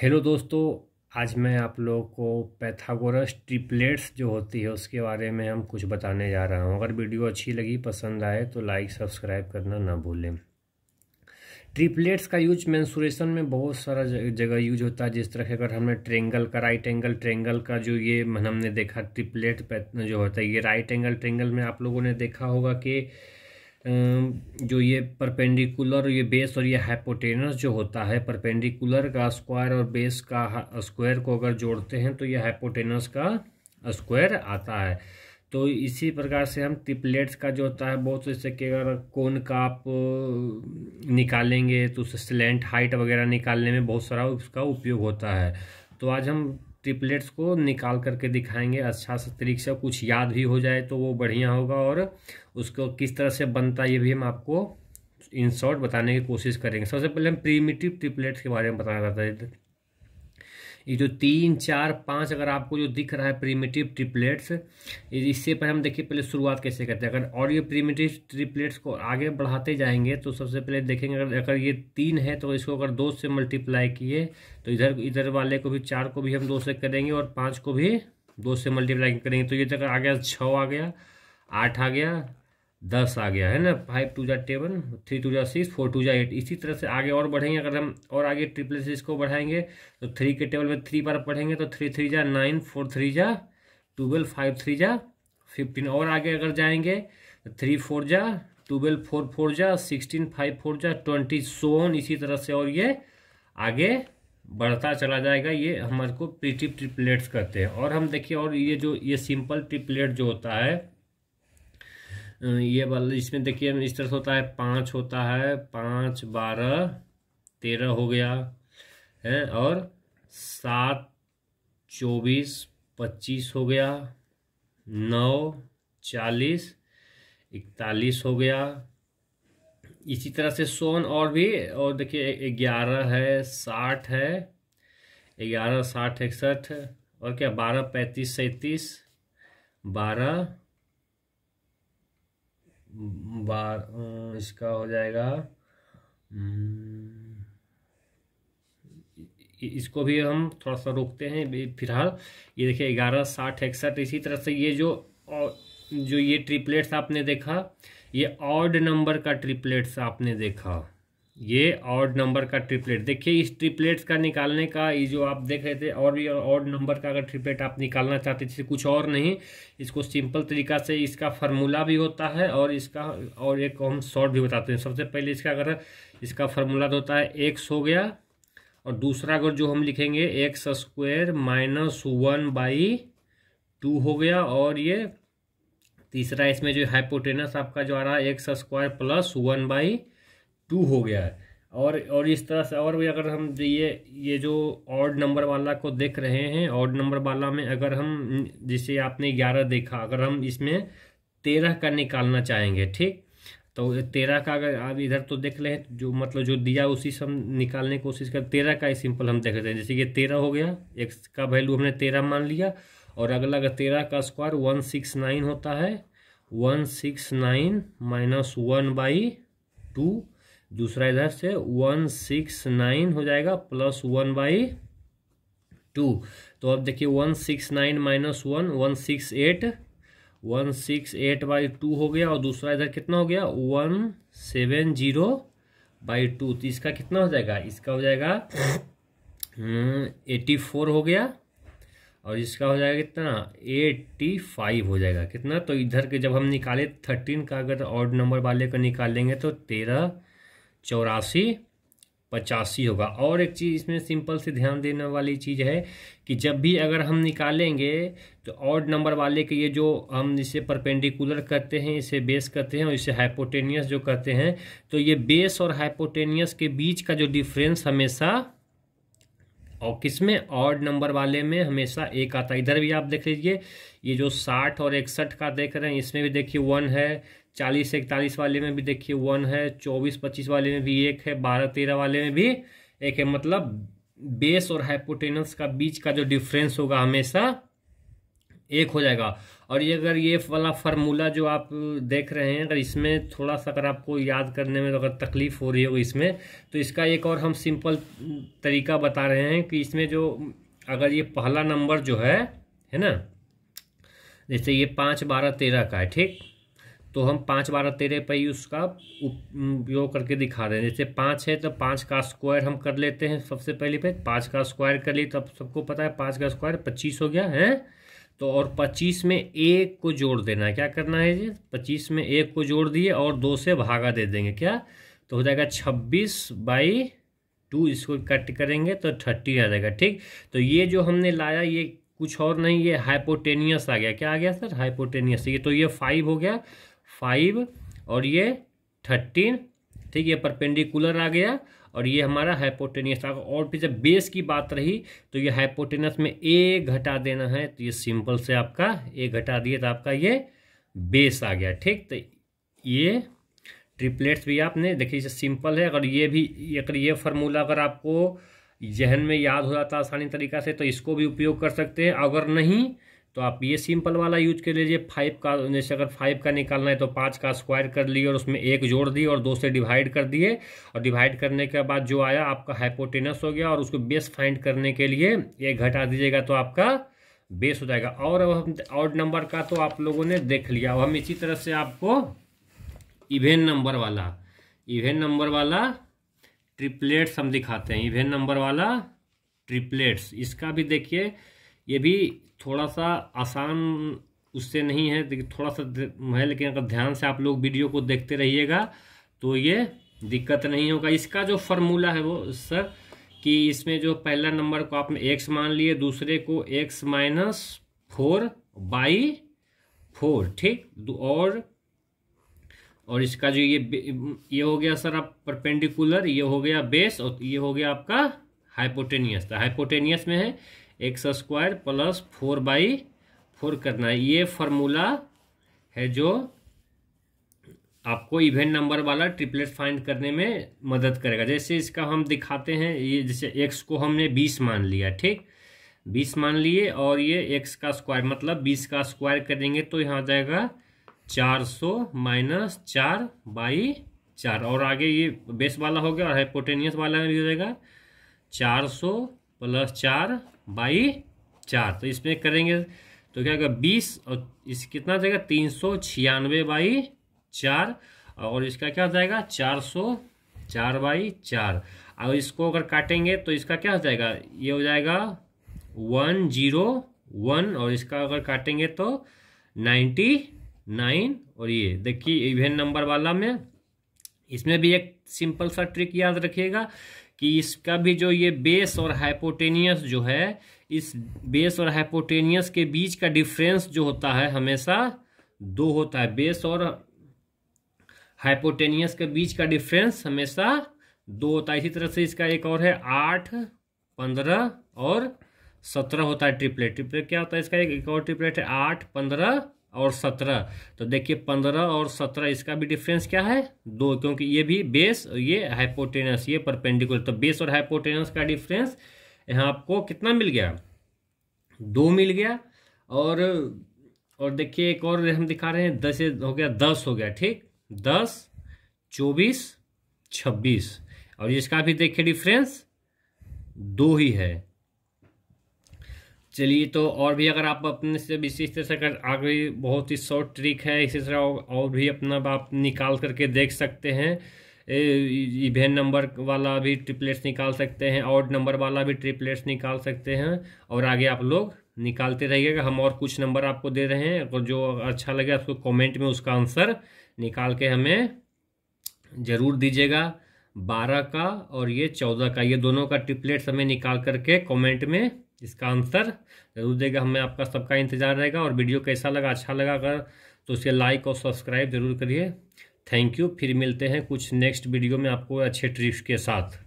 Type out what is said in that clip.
hello दोस्तों आज मैं आप लोगों को पैथागोरस ट्रिपलेट्स जो होती है उसके बारे में हम कुछ बताने जा रहा हूँ अगर वीडियो अच्छी लगी पसंद आए तो लाइक सब्सक्राइब करना ना भूलें ट्रिपलेट्स का यूज मैंसुरेशन में बहुत सारा जगह यूज होता है जिस तरह अगर हमने ट्रेंगल का राइट एंगल ट्रेंगल का जो ये हमने देखा ट्रिपलेट जो होता है ये राइट एंगल ट्रेंगल में आप लोगों ने देखा होगा कि जो ये परपेंडिकुलर ये बेस और ये हाइपोटेनस जो होता है परपेंडिकुलर का स्क्वायर और बेस का स्क्वायर को अगर जोड़ते हैं तो ये हाइपोटेनस का स्क्वायर आता है तो इसी प्रकार से हम टिपलेट्स का जो होता है बहुत जैसे कि अगर कोन का आप निकालेंगे तो उससे स्लेंट हाइट वगैरह निकालने में बहुत सारा उसका उपयोग होता है तो आज हम ट्रिपलेट्स को निकाल करके दिखाएंगे अच्छा से तरीके से कुछ याद भी हो जाए तो वो बढ़िया होगा और उसको किस तरह से बनता है ये भी हम आपको इन शॉर्ट बताने की कोशिश करेंगे सबसे पहले हम प्रीमिटिव ट्रिपलेट्स के बारे में बताना चाहते हैं ये जो तीन चार पाँच अगर आपको जो दिख रहा है प्रीमेटिव ट्रिपलेट्स इससे पर हम देखिए पहले शुरुआत कैसे करते हैं अगर और ये प्रीमेटिव ट्रिपलेट्स को आगे बढ़ाते जाएंगे तो सबसे पहले देखेंगे अगर अगर ये तीन है तो इसको अगर दो से मल्टीप्लाई किए तो इधर इधर वाले को भी चार को भी हम दो से करेंगे और पाँच को भी दो से मल्टीप्लाई करेंगे तो ये तक तो आ गया छः आ गया आठ आ गया दस आ गया है ना फाइव टू ज़ा टेवन थ्री टू ज़ा सिक्स फोर टू ज़ा एट इसी तरह से आगे और बढ़ेंगे अगर हम और आगे ट्रिपल सिक्स को बढ़ाएंगे तो थ्री के टेबल में थ्री बार पढ़ेंगे तो थ्री थ्री ज़ा नाइन फोर थ्री ज़ा ट्वेल्व फाइव थ्री ज़ा फिफ्टीन और आगे अगर जाएंगे तो थ्री फोर ज़ा ट्वेल्व फोर फोर ज़ा सिक्सटीन फाइव फोर ज़ा ट्वेंटी सोन इसी तरह से और ये आगे बढ़ता चला जाएगा ये हमारे को प्रीटिव ट्रिपलेट्स कहते हैं और हम देखिए और ये जो ये सिंपल ट्रिपलेट जो होता है ये वाला इसमें देखिए इस तरह से होता है पाँच होता है पाँच बारह तेरह हो गया है और सात चौबीस पच्चीस हो गया नौ चालीस इकतालीस हो गया इसी तरह से सोन और भी और देखिए ग्यारह है साठ है ग्यारह साठ इकसठ और क्या बारह पैंतीस सैंतीस बारह बार इसका हो जाएगा हम्म, इसको भी हम थोड़ा सा रोकते हैं फिलहाल ये देखिए ग्यारह साठ इकसठ इसी तरह से ये जो जो ये ट्रिपलेट्स आपने देखा ये ऑर्ड नंबर का ट्रिपलेट्स आपने देखा ये ऑड नंबर का ट्रिपलेट देखिए इस ट्रिपलेट्स का निकालने का ये जो आप देख रहे थे और भी ऑड नंबर का अगर ट्रिपलेट आप निकालना चाहते थे कुछ और नहीं इसको सिंपल तरीका से इसका फार्मूला भी होता है और इसका और एक हम शॉर्ट भी बताते हैं सबसे पहले इसका अगर इसका फार्मूला तो होता है एक्स हो गया और दूसरा अगर जो हम लिखेंगे X square minus one by two हो गया और ये तीसरा इसमें जो हाइपोटेनस आपका जो आ रहा है X square plus one by two हो गया है और और इस तरह से और भी अगर हम ये ये जो ऑड नंबर वाला को देख रहे हैं ऑड नंबर वाला में अगर हम जिसे आपने ग्यारह देखा अगर हम इसमें तेरह का निकालना चाहेंगे ठीक तो तेरह का अगर आप इधर तो देख लें जो मतलब जो दिया उसी से हम निकालने की कोशिश कर तेरह का ही सिंपल हम देख लेते हैं जैसे कि तेरह हो गया एक्स का वैल्यू हमने तेरह मान लिया और अगला अगर तेरह का स्क्वायर वन सिक्स नाइन होता है one six nine minus one by two दूसरा इधर से वन सिक्स नाइन हो जाएगा प्लस वन बाई टू तो अब देखिए one six nine minus one one six eight one six eight by two हो गया और दूसरा इधर कितना हो गया one seven zero by two तो इसका कितना हो जाएगा इसका हो जाएगा एटी हम्म, फोर हो गया और इसका हो जाएगा कितना एट्टी फाइव हो जाएगा कितना तो इधर के जब हम निकाले थर्टीन का अगर ऑर्ड नंबर वाले का निकालेंगे तो तेरह चौरासी पचासी होगा और एक चीज़ इसमें सिंपल से ध्यान देने वाली चीज़ है कि जब भी अगर हम निकालेंगे तो ऑड नंबर वाले के ये जो हम इसे परपेंडिकुलर करते हैं इसे बेस करते हैं और इसे हाइपोटेनियस जो करते हैं तो ये बेस और हाइपोटेनियस के बीच का जो डिफरेंस हमेशा और किसमें ऑड नंबर वाले में हमेशा एक आता है इधर भी आप देख लीजिए ये जो साठ और इकसठ का देख रहे हैं इसमें भी देखिए वन है चालीस से इकतालीस वाले में भी देखिए वन है चौबीस पच्चीस वाले में भी एक है बारह तेरह वाले में भी एक है मतलब बेस और हाइपोटेनस का बीच का जो डिफरेंस होगा हमेशा एक हो जाएगा और ये अगर ये वाला फार्मूला जो आप देख रहे हैं अगर इसमें थोड़ा सा अगर आपको याद करने में अगर तकलीफ़ हो रही होगी इसमें तो इसका एक और हम सिंपल तरीका बता रहे हैं कि इसमें जो अगर ये पहला नंबर जो है है ना जैसे ये पाँच बारह तेरह का है ठीक तो हम पाँच बारह तेरह पर ही उसका उपयोग करके दिखा रहे हैं जैसे पाँच है तो पाँच का स्क्वायर हम कर लेते हैं सबसे पहले पे पाँच का स्क्वायर कर लिए तब सबको पता है पाँच का स्क्वायर पच्चीस हो गया है तो और पच्चीस में एक को जोड़ देना है क्या करना है जी पच्चीस में एक को जोड़ दिए और दो से भागा दे देंगे क्या तो हो जाएगा छब्बीस बाई टू इसको कट करेंगे तो थर्टी आ जाएगा ठीक तो ये जो हमने लाया ये कुछ और नहीं ये हाइपोटेनियस आ गया क्या आ गया सर हाइपोटेनियस ये तो ये फाइव हो गया फाइव और ये थर्टीन ठीक है परपेंडिकुलर आ गया और ये हमारा हाइपोटेनियस आ गया और फिर जब बेस की बात रही तो ये हाइपोटेनियस में ए घटा देना है तो ये सिंपल से आपका ए घटा दिए तो आपका ये बेस आ गया ठीक तो ये ट्रिपलेट्स भी आपने देखिए इसे सिंपल है अगर ये भी अगर ये फार्मूला अगर आपको जहन में याद हो जाता आसानी तरीका से तो इसको भी उपयोग कर सकते हैं अगर नहीं तो आप ये सिंपल वाला यूज कर लीजिए फाइव का जैसे अगर फाइव का निकालना है तो पाँच का स्क्वायर कर लिए और उसमें एक जोड़ दिए और दो से डिवाइड कर दिए और डिवाइड करने के बाद जो आया आपका हाइपोटेनस हो गया और उसको बेस फाइंड करने के लिए ये घटा दीजिएगा तो आपका बेस हो जाएगा और अब हम आउट नंबर का तो आप लोगों ने देख लिया अब हम इसी तरह से आपको इवेन नंबर वाला इवेन नंबर वाला ट्रिपलेट्स हम दिखाते हैं इवेन नंबर वाला ट्रिपलेट्स इसका भी देखिए ये भी थोड़ा सा आसान उससे नहीं है थोड़ा सा है लेकिन अगर ध्यान से आप लोग वीडियो को देखते रहिएगा तो ये दिक्कत नहीं होगा इसका जो फॉर्मूला है वो सर कि इसमें जो पहला नंबर को आपने एक्स मान लिए दूसरे को X minus four by four ठीक और और इसका जो ये ये हो गया सर आप परपेंडिकुलर ये हो गया बेस और ये हो गया आपका हाइपोटेनियस तो हाइपोटेनियस में है X square plus four by four करना है ये फॉर्मूला है जो आपको इवेंट नंबर वाला ट्रिपलेट फाइंड करने में मदद करेगा जैसे इसका हम दिखाते हैं ये जैसे एक्स को हमने बीस मान लिया ठीक बीस मान लिए और ये एक्स का स्क्वायर मतलब बीस का स्क्वायर करेंगे तो यहाँ आ जाएगा चार सौ माइनस चार बाई चार और आगे ये बेस वाला हो गया और हाइपोटेनियस वाला भी हो जाएगा चार सौ प्लस चार बाई चार तो इसमें करेंगे तो क्या होगा बीस और इस कितना जाएगा तीन सौ छियानवे बाई चार और इसका क्या हो जाएगा चार सौ चार बाई चार और इसको अगर काटेंगे तो इसका क्या हो जाएगा ये हो जाएगा वन जीरो वन और इसका अगर काटेंगे तो नाइन्टी नाइन और ये देखिए इवेंट नंबर वाला में इसमें भी एक सिंपल सा ट्रिक याद रखिएगा कि इसका भी जो ये बेस और हाइपोटेनियस जो है इस बेस और हाइपोटेनियस के बीच का डिफरेंस जो होता है हमेशा दो होता है बेस और हाइपोटेनियस के बीच का डिफरेंस हमेशा दो होता है इसी तरह से इसका एक और है आठ पंद्रह और सत्रह होता है ट्रिपलेट ट्रिपलेट क्या होता है इसका एक, एक और ट्रिपलेट है आठ पंद्रह और सत्रह तो देखिए पंद्रह और सत्रह इसका भी डिफरेंस क्या है दो क्योंकि ये भी बेस ये हाइपोटेनस ये परपेंडिकुलर तो बेस और हाइपोटेनस का डिफरेंस यहाँ आपको कितना मिल गया दो मिल गया और और देखिए एक और हम दिखा रहे हैं दस हो गया दस हो गया ठीक दस चौबीस छब्बीस और इसका भी देखिए डिफरेंस दो ही है चलिए तो और भी अगर आप अपने से इसी तरह से अगर आगे बहुत ही शॉर्ट ट्रिक है इसी तरह और भी अपना आप निकाल करके देख सकते हैं इवेन नंबर वाला भी ट्रिपलेट्स निकाल सकते हैं और नंबर वाला भी ट्रिपलेट्स निकाल सकते हैं और आगे आप लोग निकालते रहिएगा हम और कुछ नंबर आपको दे रहे हैं और जो अच्छा लगे आपको कॉमेंट में उसका आंसर निकाल के हमें ज़रूर दीजिएगा बारह का और ये चौदह का ये दोनों का ट्रिपलेट्स हमें निकाल करके कॉमेंट में इसका आंसर जरूर देगा हमें आपका सबका इंतजार रहेगा और वीडियो कैसा लगा अच्छा लगा अगर तो उसे लाइक और सब्सक्राइब जरूर करिए थैंक यू फिर मिलते हैं कुछ नेक्स्ट वीडियो में आपको अच्छे ट्रिप्स के साथ